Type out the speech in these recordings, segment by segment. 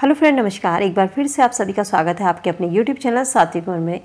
hello friend नमस्कार एक बार फिर से आप सभी का स्वागत है आपके अपने यूट्यूब चैनल सात्विक में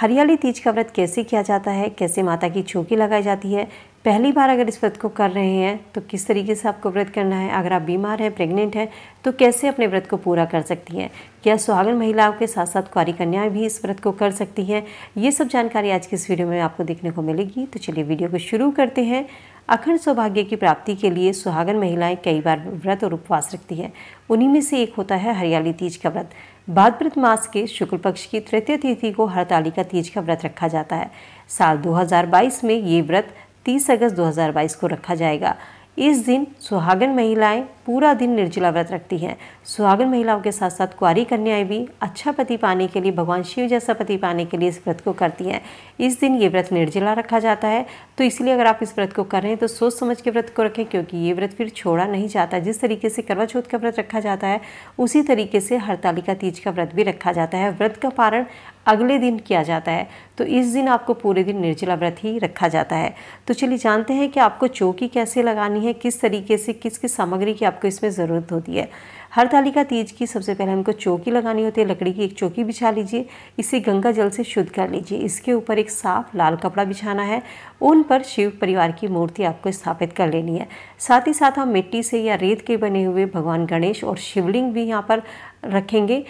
हरियाली तीज का व्रत कैसे किया जाता है कैसे माता की चौकी लगाई जाती है पहली बार अगर इस व्रत को कर रहे हैं तो किस तरीके से आपको व्रत करना है अगर आप बीमार हैं प्रेग्नेंट हैं तो कैसे अपने व्रत को पूरा कर सकती हैं क्या सुहागन महिलाओं के साथ साथ कुआरी कन्याएं भी इस व्रत को कर सकती हैं ये सब जानकारी आज की इस वीडियो में आपको देखने को मिलेगी तो चलिए वीडियो को शुरू करते हैं अखंड सौभाग्य की प्राप्ति के लिए सुहागन महिलाएं कई बार व्रत और उपवास रखती हैं उन्हीं में से एक होता है हरियाली तीज का व्रत भाद्रत मास के शुक्ल पक्ष की तृतीय तिथि को का तीज का व्रत रखा जाता है साल 2022 में ये व्रत 30 अगस्त 2022 को रखा जाएगा इस दिन सुहागन महिलाएं पूरा दिन निर्जला व्रत रखती हैं सुहागन महिलाओं के साथ साथ कुआरी कन्याएं भी अच्छा पति पाने के लिए भगवान शिव जैसा पति पाने के लिए इस व्रत को करती हैं इस दिन ये व्रत निर्जला रखा जाता है तो इसलिए अगर आप इस व्रत को कर रहे हैं तो सोच समझ के व्रत को रखें क्योंकि ये व्रत फिर छोड़ा नहीं जाता जिस तरीके से करवा चौथ का व्रत रखा जाता है उसी तरीके से हड़तालिका तीज का व्रत भी रखा जाता है व्रत का पारण अगले दिन किया जाता है तो इस दिन आपको पूरे दिन निर्जला व्रत ही रखा जाता है तो चलिए जानते हैं कि आपको चौकी कैसे लगानी है किस तरीके से किस किस सामग्री की आप आपको इसमें ज़रूरत होती है हर का तीज की सबसे पहले हमको चौकी लगानी होती है लकड़ी की एक चौकी बिछा लीजिए इसे गंगा जल से शुद्ध कर लीजिए इसके ऊपर एक साफ लाल कपड़ा बिछाना है उन पर शिव परिवार की मूर्ति आपको स्थापित कर लेनी है साथ ही साथ हम मिट्टी से या रेत के बने हुए भगवान गणेश और शिवलिंग भी यहाँ पर रखेंगे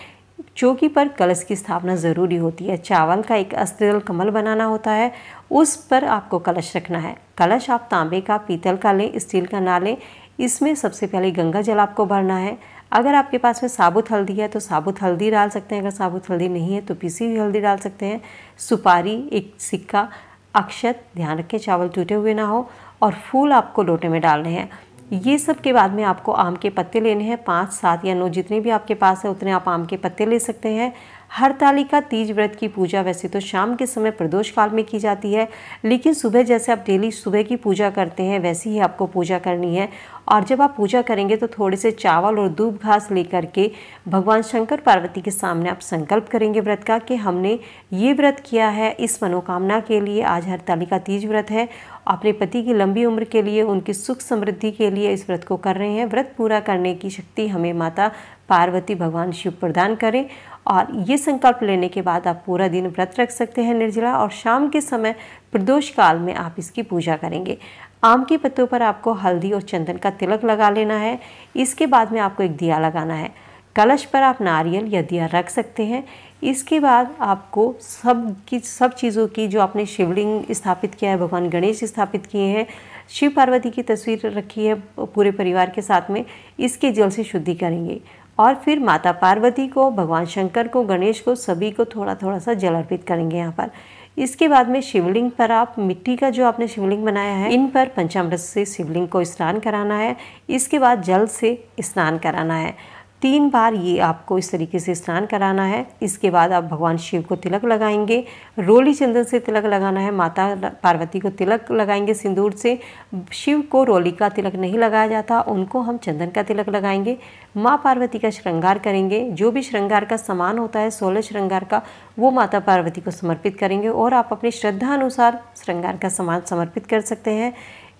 चौकी पर कलश की स्थापना ज़रूरी होती है चावल का एक अस्तल कमल बनाना होता है उस पर आपको कलश रखना है कलश आप तांबे का पीतल का लें स्टील का ना लें इसमें सबसे पहले गंगा जल आपको भरना है अगर आपके पास में साबुत हल्दी है तो साबुत हल्दी डाल सकते हैं अगर साबुत हल्दी नहीं है तो पीसी हुई हल्दी डाल सकते हैं सुपारी एक सिक्का अक्षत ध्यान रखें चावल टूटे हुए ना हो और फूल आपको लोटे में डालने हैं ये सब के बाद में आपको आम के पत्ते लेने हैं पाँच सात या नौ जितने भी आपके पास है उतने आप आम के पत्ते ले सकते हैं हर तालिका तीज व्रत की पूजा वैसे तो शाम के समय प्रदोष काल में की जाती है लेकिन सुबह जैसे आप डेली सुबह की पूजा करते हैं वैसी ही आपको पूजा करनी है और जब आप पूजा करेंगे तो थोड़े से चावल और दूब घास लेकर के भगवान शंकर पार्वती के सामने आप संकल्प करेंगे व्रत का कि हमने ये व्रत किया है इस मनोकामना के लिए आज का तीज व्रत है अपने पति की लंबी उम्र के लिए उनकी सुख समृद्धि के लिए इस व्रत को कर रहे हैं व्रत पूरा करने की शक्ति हमें माता पार्वती भगवान शिव प्रदान करें और ये संकल्प लेने के बाद आप पूरा दिन व्रत रख सकते हैं निर्जला और शाम के समय प्रदोष काल में आप इसकी पूजा करेंगे आम के पत्तों पर आपको हल्दी और चंदन का तिलक लगा लेना है इसके बाद में आपको एक दिया लगाना है कलश पर आप नारियल या दिया रख सकते हैं इसके बाद आपको सब की सब चीज़ों की जो आपने शिवलिंग स्थापित किया है भगवान गणेश स्थापित किए हैं शिव पार्वती की तस्वीर रखी है पूरे परिवार के साथ में इसके जल से शुद्धि करेंगे और फिर माता पार्वती को भगवान शंकर को गणेश को सभी को थोड़ा थोड़ा सा जल अर्पित करेंगे यहाँ पर इसके बाद में शिवलिंग पर आप मिट्टी का जो आपने शिवलिंग बनाया है इन पर पंचामृत से शिवलिंग को स्नान कराना है इसके बाद जल से स्नान कराना है तीन बार ये आपको इस तरीके से स्नान कराना है इसके बाद आप भगवान शिव को तिलक लगाएंगे रोली चंदन से तिलक लगाना है माता पार्वती को तिलक लगाएंगे सिंदूर से शिव को रोली का तिलक नहीं लगाया जाता उनको हम चंदन का तिलक लगाएंगे माँ पार्वती का श्रृंगार करेंगे जो भी श्रृंगार का सामान होता है सोलह श्रृंगार का वो माता पार्वती को समर्पित करेंगे और आप अपनी श्रद्धा अनुसार श्रृंगार का सामान समर्पित कर सकते हैं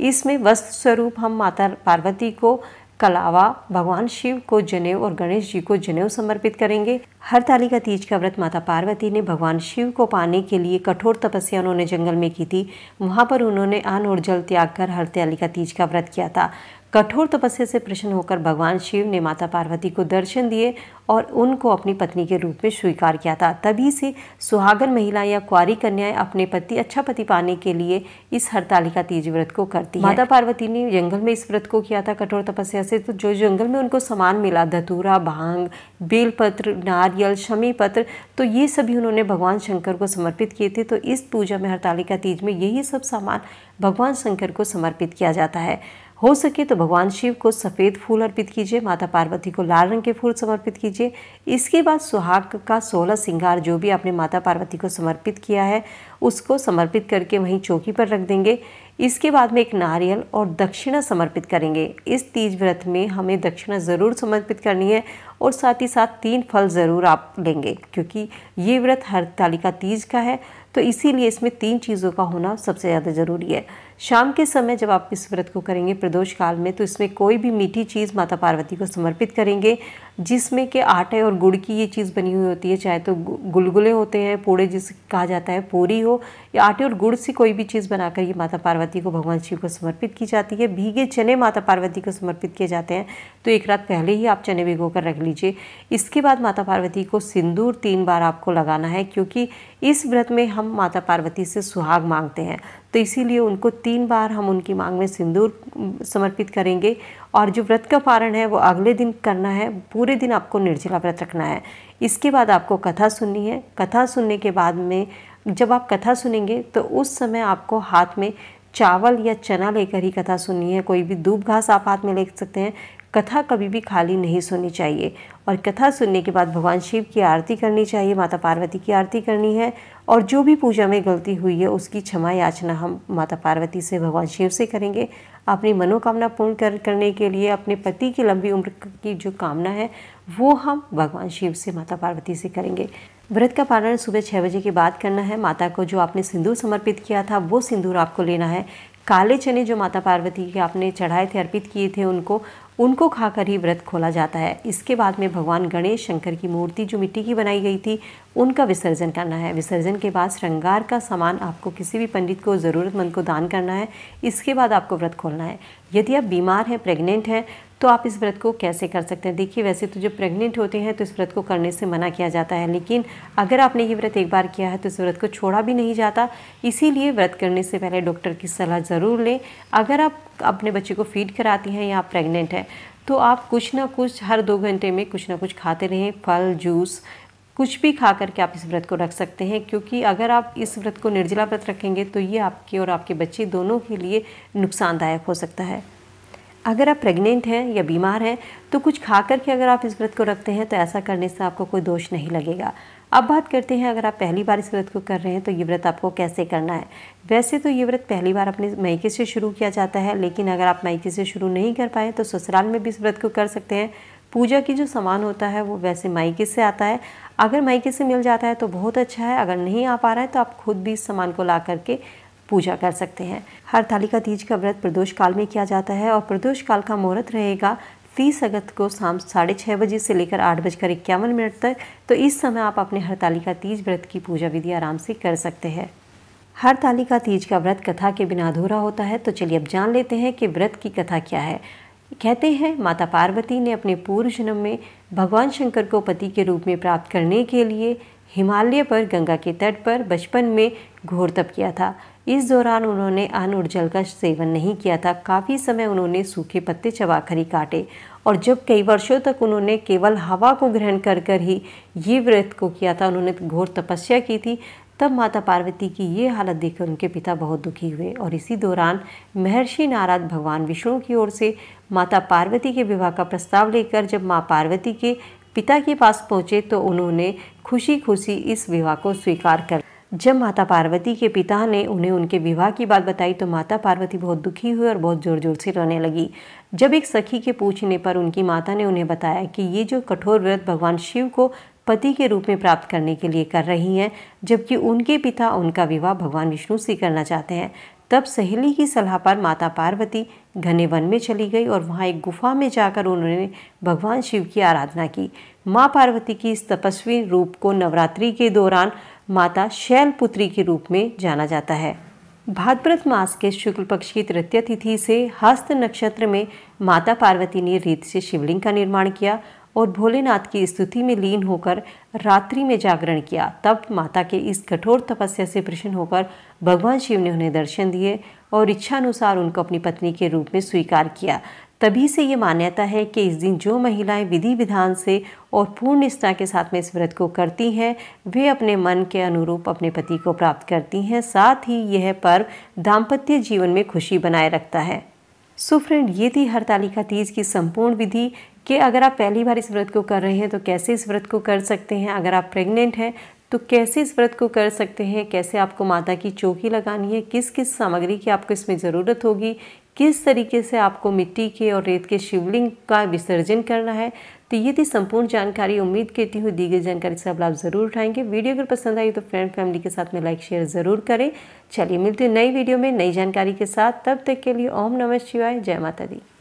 इसमें वस्त्र स्वरूप हम माता पार्वती को कलावा भगवान शिव को जनेऊ और गणेश जी को जनेऊ समर्पित करेंगे हर का तीज का व्रत माता पार्वती ने भगवान शिव को पाने के लिए कठोर तपस्या उन्होंने जंगल में की थी वहाँ पर उन्होंने आन और जल त्याग कर हर का तीज का व्रत किया था कठोर तपस्या से प्रसन्न होकर भगवान शिव ने माता पार्वती को दर्शन दिए और उनको अपनी पत्नी के रूप में स्वीकार किया था तभी से सुहागन महिलाएं या कुआरी कन्याएं अपने पति अच्छा पति पाने के लिए इस हड़तालिका तीज व्रत को करती माता पार्वती ने जंगल में इस व्रत को किया था कठोर तपस्या से तो जो जंगल में उनको सामान मिला धतूरा भांग बेलपत्र नारियल शमी पत्र तो ये सभी उन्होंने भगवान शंकर को समर्पित किए थे तो इस पूजा में हड़तालिका तीज में यही सब सामान भगवान शंकर को समर्पित किया जाता है हो सके तो भगवान शिव को सफ़ेद फूल अर्पित कीजिए माता पार्वती को लाल रंग के फूल समर्पित कीजिए इसके बाद सुहाग का सोलह सिंगार जो भी आपने माता पार्वती को समर्पित किया है उसको समर्पित करके वहीं चौकी पर रख देंगे इसके बाद में एक नारियल और दक्षिणा समर्पित करेंगे इस तीज व्रत में हमें दक्षिणा ज़रूर समर्पित करनी है और साथ ही साथ तीन फल ज़रूर आप लेंगे क्योंकि ये व्रत हर तालिका तीज का है तो इसीलिए इसमें तीन चीज़ों का होना सबसे ज़्यादा ज़रूरी है शाम के समय जब आप इस व्रत को करेंगे प्रदोष काल में तो इसमें कोई भी मीठी चीज़ माता पार्वती को समर्पित करेंगे जिसमें कि आटे और गुड़ की ये चीज़ बनी हुई होती है चाहे तो गुलगुले होते हैं पूड़े जिसे कहा जाता है पूरी हो या आटे और गुड़ से कोई भी चीज़ बनाकर ये माता पार्वती को भगवान शिव को समर्पित की जाती है भीगे चने माता पार्वती को समर्पित किए जाते हैं तो एक रात पहले ही आप चने भिगो कर रख लीजिए इसके बाद माता पार्वती को सिंदूर तीन बार आपको लगाना है क्योंकि इस व्रत में हम माता पार्वती से सुहाग मांगते हैं तो इसीलिए उनको तीन बार हम उनकी मांग में सिंदूर समर्पित करेंगे और जो व्रत का पारण है वो अगले दिन करना है पूरे दिन आपको निर्जला व्रत रखना है इसके बाद आपको कथा सुननी है कथा सुनने के बाद में जब आप कथा सुनेंगे तो उस समय आपको हाथ में चावल या चना लेकर ही कथा सुननी है कोई भी दूब घास आप हाथ में ले सकते हैं कथा कभी भी खाली नहीं सुननी चाहिए और कथा सुनने के बाद भगवान शिव की आरती करनी चाहिए माता पार्वती की आरती करनी है और जो भी पूजा में गलती हुई है उसकी क्षमा याचना हम माता पार्वती से भगवान शिव से करेंगे अपनी मनोकामना पूर्ण कर करने के लिए अपने पति की लंबी उम्र की जो कामना है वो हम भगवान शिव से माता पार्वती से करेंगे व्रत का पालन सुबह छः बजे के बाद करना है माता को जो आपने सिंदूर समर्पित किया था वो सिंदूर आपको लेना है काले चने जो माता पार्वती के आपने चढ़ाए थे अर्पित किए थे उनको उनको खाकर ही व्रत खोला जाता है इसके बाद में भगवान गणेश शंकर की मूर्ति जो मिट्टी की बनाई गई थी उनका विसर्जन करना है विसर्जन के बाद श्रृंगार का सामान आपको किसी भी पंडित को ज़रूरतमंद को दान करना है इसके बाद आपको व्रत खोलना है यदि आप बीमार हैं प्रेग्नेंट हैं तो आप इस व्रत को कैसे कर सकते हैं देखिए वैसे तो जो प्रेग्नेंट होते हैं तो इस व्रत को करने से मना किया जाता है लेकिन अगर आपने ये व्रत एक बार किया है तो इस व्रत को छोड़ा भी नहीं जाता इसीलिए व्रत करने से पहले डॉक्टर की सलाह ज़रूर लें अगर आप अपने बच्चे को फीड कराती हैं या आप प्रेग्नेंट हैं तो आप कुछ ना कुछ हर दो घंटे में कुछ ना कुछ खाते रहें फल जूस कुछ भी खा करके आप इस व्रत को रख सकते हैं क्योंकि अगर आप इस व्रत को निर्जला व्रत रखेंगे तो ये आपके और आपके बच्चे दोनों के लिए नुकसानदायक हो सकता है अगर आप प्रेग्नेंट हैं या बीमार हैं तो कुछ खा करके अगर आप इस व्रत को रखते हैं तो ऐसा करने से आपको कोई दोष नहीं लगेगा अब बात करते हैं अगर आप पहली बार इस व्रत को कर रहे हैं तो ये व्रत आपको कैसे करना है वैसे तो ये व्रत पहली बार अपने मायके से शुरू किया जाता है लेकिन अगर आप मायके से शुरू नहीं कर पाए तो ससुराल में भी इस व्रत को कर सकते हैं पूजा की जो सामान होता है वो वैसे मायके से आता है अगर मायके से मिल जाता है तो बहुत अच्छा है अगर नहीं आ पा रहा है तो आप खुद भी इस सामान को ला करके पूजा कर सकते हैं हर थालिका तीज का व्रत प्रदोष काल में किया जाता है और प्रदोष काल का मुहूर्त रहेगा तीस अगस्त को शाम साढ़े छः बजे से लेकर आठ बजकर इक्यावन मिनट तक तो इस समय आप अपने हड़तालिका तीज व्रत की पूजा विधि आराम से कर सकते हैं हर तालिका तीज का व्रत कथा के बिना अधूरा होता है तो चलिए अब जान लेते हैं कि व्रत की कथा क्या है कहते हैं माता पार्वती ने अपने पूर्व जन्म में भगवान शंकर को पति के रूप में प्राप्त करने के लिए हिमालय पर गंगा के तट पर बचपन में घोर तप किया था इस दौरान उन्होंने अन्न और जल का सेवन नहीं किया था काफ़ी समय उन्होंने सूखे पत्ते ही काटे और जब कई वर्षों तक उन्होंने केवल हवा को ग्रहण कर कर ही ये व्रत को किया था उन्होंने घोर तपस्या की थी तब माता पार्वती की ये हालत देखकर उनके पिता बहुत दुखी हुए और इसी दौरान महर्षि नारद भगवान विष्णु की ओर से माता पार्वती के विवाह का प्रस्ताव लेकर जब माँ पार्वती के पिता के पास पहुँचे तो उन्होंने खुशी खुशी इस विवाह को स्वीकार कर जब माता पार्वती के पिता ने उन्हें उनके विवाह की बात बताई तो माता पार्वती बहुत दुखी हुई और बहुत ज़ोर ज़ोर से रोने लगी जब एक सखी के पूछने पर उनकी माता ने उन्हें बताया कि ये जो कठोर व्रत भगवान शिव को पति के रूप में प्राप्त करने के लिए कर रही हैं जबकि उनके पिता उनका विवाह भगवान विष्णु से करना चाहते हैं तब सहेली की सलाह पर माता पार्वती घने वन में चली गई और वहाँ एक गुफा में जाकर उन्होंने भगवान शिव की आराधना की माँ पार्वती की इस तपस्वी रूप को नवरात्रि के दौरान माता शैलपुत्री के रूप में जाना जाता है भाद्रत मास के शुक्ल पक्ष की तृतीय तिथि से हस्त नक्षत्र में माता पार्वती ने रीत से शिवलिंग का निर्माण किया और भोलेनाथ की स्तुति में लीन होकर रात्रि में जागरण किया तब माता के इस कठोर तपस्या से प्रसन्न होकर भगवान शिव ने उन्हें दर्शन दिए और इच्छानुसार उनको अपनी पत्नी के रूप में स्वीकार किया तभी से ये मान्यता है कि इस दिन जो महिलाएं विधि विधान से और पूर्ण निष्ठा के साथ में इस व्रत को करती हैं वे अपने मन के अनुरूप अपने पति को प्राप्त करती हैं साथ ही यह पर्व दाम्पत्य जीवन में खुशी बनाए रखता है सो फ्रेंड ये थी हरतालिका तीज की संपूर्ण विधि कि अगर आप पहली बार इस व्रत को कर रहे हैं तो कैसे इस व्रत को कर सकते हैं अगर आप प्रेग्नेंट हैं तो कैसे इस व्रत को कर सकते हैं कैसे आपको माता की चौकी लगानी है किस किस सामग्री की आपको इसमें ज़रूरत होगी किस तरीके से आपको मिट्टी के और रेत के शिवलिंग का विसर्जन करना है तो ये थी संपूर्ण जानकारी उम्मीद करती हूँ दी गई जानकारी से आप ज़रूर उठाएंगे वीडियो अगर पसंद आई तो फ्रेंड फैमिली के साथ में लाइक शेयर ज़रूर करें चलिए मिलते हैं नई वीडियो में नई जानकारी के साथ तब तक के लिए ओम नमः शिवाय जय माता दी